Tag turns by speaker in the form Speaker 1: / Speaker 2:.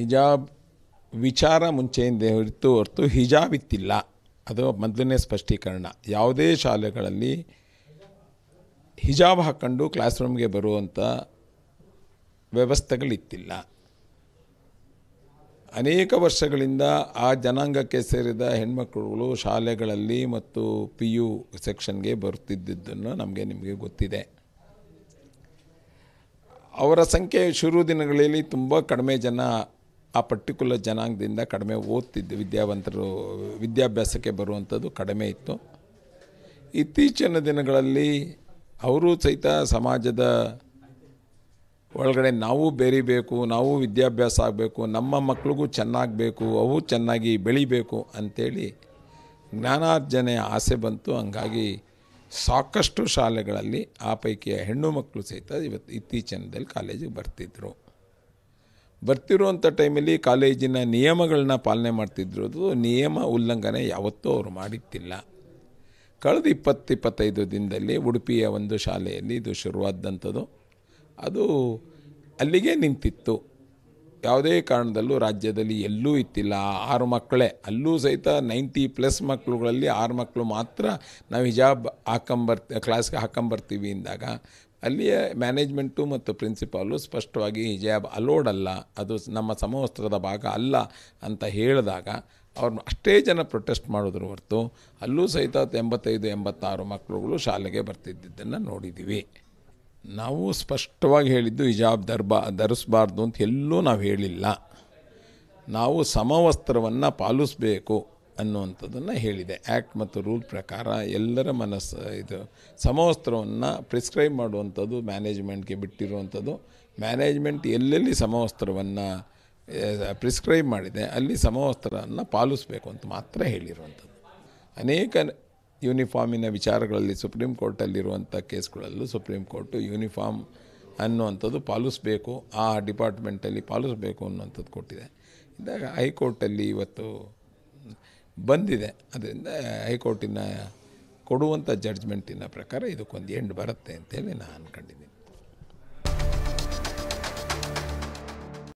Speaker 1: ಹಿಜಾಬ್ ವಿಚಾರ ಮುಂಚೆಯಿಂದ ಹೊರತು ಹೊರತು ಹಿಜಾಬ್ ಇತ್ತಿಲ್ಲ ಅದು ಮೊದಲನೇ ಸ್ಪಷ್ಟೀಕರಣ ಯಾವುದೇ ಶಾಲೆಗಳಲ್ಲಿ ಹಿಜಾಬ್ ಹಾಕ್ಕೊಂಡು ಕ್ಲಾಸ್ ರೂಮ್ಗೆ ಬರುವಂಥ ವ್ಯವಸ್ಥೆಗಳಿತ್ತಿಲ್ಲ ಅನೇಕ ವರ್ಷಗಳಿಂದ ಆ ಜನಾಂಗಕ್ಕೆ ಸೇರಿದ ಹೆಣ್ಮಕ್ಳುಗಳು ಶಾಲೆಗಳಲ್ಲಿ ಮತ್ತು ಪಿ ಯು ಸೆಕ್ಷನ್ಗೆ ಬರುತ್ತಿದ್ದುದನ್ನು ನಮಗೆ ನಿಮಗೆ ಗೊತ್ತಿದೆ ಅವರ ಸಂಖ್ಯೆ ಶುರು ದಿನಗಳಲ್ಲಿ ತುಂಬ ಕಡಿಮೆ ಜನ ಆ ಪರ್ಟಿಕ್ಯುಲರ್ ಜನಾಂಗದಿಂದ ಕಡಿಮೆ ಓದ್ತಿದ್ದ ವಿದ್ಯಾವಂತರು ವಿದ್ಯಾಭ್ಯಾಸಕ್ಕೆ ಬರುವಂಥದ್ದು ಕಡಿಮೆ ಇತ್ತು ಇತ್ತೀಚಿನ ದಿನಗಳಲ್ಲಿ ಅವರು ಸಹಿತ ಸಮಾಜದ ಒಳಗಡೆ ನಾವು ಬೇರಿಬೇಕು ನಾವು ವಿದ್ಯಾಭ್ಯಾಸ ಆಗಬೇಕು ನಮ್ಮ ಮಕ್ಕಳಿಗೂ ಚೆನ್ನಾಗಬೇಕು ಅವು ಚೆನ್ನಾಗಿ ಬೆಳಿಬೇಕು ಅಂಥೇಳಿ ಜ್ಞಾನಾರ್ಜನೆಯ ಆಸೆ ಬಂತು ಹಂಗಾಗಿ ಸಾಕಷ್ಟು ಶಾಲೆಗಳಲ್ಲಿ ಆ ಪೈಕಿಯ ಹೆಣ್ಣು ಮಕ್ಕಳು ಸಹಿತ ಇವತ್ತು ಇತ್ತೀಚಿನದಲ್ಲಿ ಕಾಲೇಜಿಗೆ ಬರ್ತಿದ್ದರು ಬರ್ತಿರುವಂಥ ಟೈಮಲ್ಲಿ ಕಾಲೇಜಿನ ನಿಯಮಗಳನ್ನ ಪಾಲನೆ ಮಾಡ್ತಿದ್ರದು ನಿಯಮ ಉಲ್ಲಂಘನೆ ಯಾವತ್ತೂ ಅವರು ಮಾಡಿತ್ತಿಲ್ಲ ಕಳೆದ ಇಪ್ಪತ್ತು ಇಪ್ಪತ್ತೈದು ದಿನದಲ್ಲಿ ಉಡುಪಿಯ ಒಂದು ಶಾಲೆಯಲ್ಲಿ ಇದು ಶುರುವಾದಂಥದ್ದು ಅದು ಅಲ್ಲಿಗೆ ನಿಂತಿತ್ತು ಯಾವುದೇ ಕಾರಣದಲ್ಲೂ ರಾಜ್ಯದಲ್ಲಿ ಎಲ್ಲೂ ಇತ್ತಿಲ್ಲ ಆರು ಮಕ್ಕಳೇ ಅಲ್ಲೂ ಸಹಿತ ನೈಂಟಿ ಪ್ಲಸ್ ಮಕ್ಕಳುಗಳಲ್ಲಿ ಆರು ಮಕ್ಕಳು ಮಾತ್ರ ನಾವು ಹಿಜಾಬ್ ಹಾಕೊಂಬರ್ತಿ ಕ್ಲಾಸ್ಗೆ ಹಾಕೊಂಬರ್ತೀವಿ ಅಂದಾಗ ಅಲ್ಲಿಯ ಮ್ಯಾನೇಜ್ಮೆಂಟು ಮತ್ತು ಪ್ರಿನ್ಸಿಪಾಲು ಸ್ಪಷ್ಟವಾಗಿ ಹಿಜಾಬ್ ಅಲೋಡ್ ಅಲ್ಲ ಅದು ನಮ್ಮ ಸಮವಸ್ತ್ರದ ಭಾಗ ಅಲ್ಲ ಅಂತ ಹೇಳಿದಾಗ ಅವ್ರನ್ನ ಅಷ್ಟೇ ಜನ ಪ್ರೊಟೆಸ್ಟ್ ಮಾಡೋದ್ರ ಹೊರತು ಅಲ್ಲೂ ಸಹಿತ ಎಂಬತ್ತೈದು ಎಂಬತ್ತಾರು ಮಕ್ಕಳುಗಳು ಶಾಲೆಗೆ ಬರ್ತಿದ್ದಿದ್ದನ್ನು ನೋಡಿದ್ದೀವಿ ನಾವು ಸ್ಪಷ್ಟವಾಗಿ ಹೇಳಿದ್ದು ಹಿಜಾಬ್ ದರ್ಬಾ ಧರಿಸಬಾರ್ದು ಅಂತ ಎಲ್ಲೂ ನಾವು ಹೇಳಿಲ್ಲ ನಾವು ಸಮವಸ್ತ್ರವನ್ನು ಪಾಲಿಸಬೇಕು ಅನ್ನುವಂಥದ್ದನ್ನು ಹೇಳಿದೆ ಆ್ಯಕ್ಟ್ ಮತ್ತು ರೂಲ್ ಪ್ರಕಾರ ಎಲ್ಲರ ಮನಸ್ಸು ಇದು ಸಮವಸ್ತ್ರವನ್ನು ಪ್ರಿಸ್ಕ್ರೈಬ್ ಮಾಡುವಂಥದ್ದು ಮ್ಯಾನೇಜ್ಮೆಂಟ್ಗೆ ಬಿಟ್ಟಿರುವಂಥದ್ದು ಮ್ಯಾನೇಜ್ಮೆಂಟ್ ಎಲ್ಲೆಲ್ಲಿ ಸಮವಸ್ತ್ರವನ್ನು ಪ್ರಿಸ್ಕ್ರೈಬ್ ಮಾಡಿದೆ ಅಲ್ಲಿ ಸಮವಸ್ತ್ರವನ್ನು ಪಾಲಿಸಬೇಕು ಅಂತ ಮಾತ್ರ ಹೇಳಿರುವಂಥದ್ದು ಅನೇಕ ಯೂನಿಫಾರ್ಮಿನ ವಿಚಾರಗಳಲ್ಲಿ ಸುಪ್ರೀಂ ಕೋರ್ಟಲ್ಲಿರುವಂಥ ಕೇಸ್ಗಳಲ್ಲೂ ಸುಪ್ರೀಂ ಕೋರ್ಟು ಯೂನಿಫಾರ್ಮ್ ಅನ್ನುವಂಥದ್ದು ಪಾಲಿಸಬೇಕು ಆ ಡಿಪಾರ್ಟ್ಮೆಂಟಲ್ಲಿ ಪಾಲಿಸಬೇಕು ಅನ್ನುವಂಥದ್ದು ಕೊಟ್ಟಿದೆ ಇದ್ದಾಗ ಹೈಕೋರ್ಟಲ್ಲಿ ಇವತ್ತು ಬಂದಿದೆ ಅದರಿಂದ ಹೈಕೋರ್ಟಿನ ಕೊಡುವಂಥ ಜಡ್ಜ್ಮೆಂಟಿನ ಪ್ರಕಾರ ಇದಕ್ಕೊಂದು ಎಂಡ್ ಬರುತ್ತೆ ಅಂತೇಳಿ ನಾನು ಅನ್ಕೊಂಡಿದ್ದೀನಿ